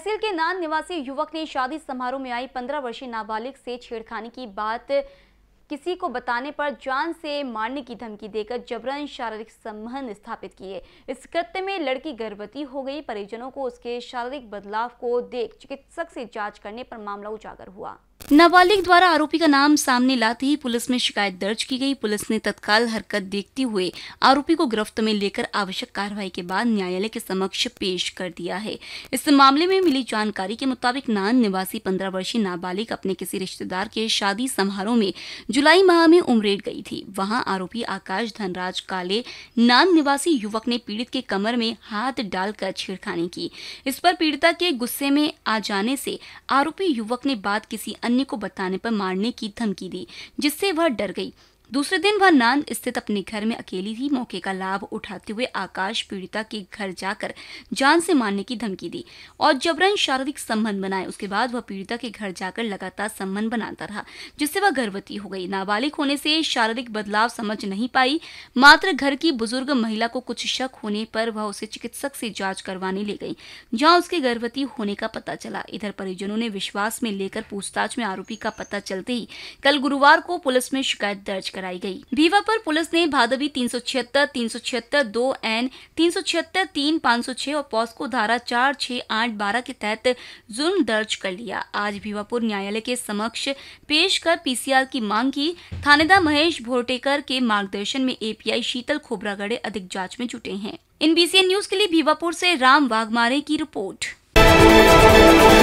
तहसील के नान निवासी युवक ने शादी समारोह में आई पंद्रह वर्षीय नाबालिग से छेड़खानी की बात किसी को बताने पर जान से मारने की धमकी देकर जबरन शारीरिक संबंध स्थापित किए इस कृत्य में लड़की गर्भवती हो गई परिजनों को उसके शारीरिक बदलाव को देख चिकित्सक से जांच करने पर मामला उजागर हुआ नाबालिग द्वारा आरोपी का नाम सामने लाते ही पुलिस में शिकायत दर्ज की गई पुलिस ने तत्काल हरकत देखते हुए आरोपी को गिरफ्त में लेकर आवश्यक कार्रवाई के बाद न्यायालय के समक्ष पेश कर दिया है इस मामले में मिली जानकारी के मुताबिक नान निवासी पंद्रह वर्षीय नाबालिग अपने किसी रिश्तेदार के शादी समारोह में जुलाई माह में उमरेड गई थी वहां आरोपी आकाश धनराज काले नान निवासी युवक ने पीड़ित के कमर में हाथ डालकर छेड़खानी की इस पर पीड़िता के गुस्से में आ जाने से आरोपी युवक ने बाद किसी अन्य को बताने पर मारने की धमकी दी जिससे वह डर गई दूसरे दिन वह नांद स्थित अपने घर में अकेली थी मौके का लाभ उठाते हुए आकाश पीड़िता के घर जाकर जान से मारने की धमकी दी और जबरन शारीरिक संबंध बनाए उसके बाद वह पीड़िता के घर जाकर लगातार संबंध बनाता रहा जिससे वह गर्भवती हो गई नाबालिग होने से शारीरिक बदलाव समझ नहीं पाई मात्र घर की बुजुर्ग महिला को कुछ शक होने पर वह उसे चिकित्सक से जांच करवाने ले गई जहां उसके गर्भवती होने का पता चला इधर परिजनों ने विश्वास में लेकर पूछताछ में आरोपी का पता चलते ही कल गुरुवार को पुलिस में शिकायत दर्ज कर कराई गई भीवापुर पुलिस ने भादवी तीन सौ छिहत्तर तीन सौ छिहत्तर दो एन तीन सौ छिहत्तर तीन पाँच सौ छह और पॉस्को धारा चार छह आठ बारह के तहत जुर्म दर्ज कर लिया आज भीवापुर न्यायालय के समक्ष पेश कर पीसीआर की मांग की थानेदार महेश भोरटेकर के मार्गदर्शन में एपीआई शीतल खोबरागड़े अधिक जांच में जुटे हैं इन बीसीएन न्यूज के लिए भीवापुर से राम वाघमारे की रिपोर्ट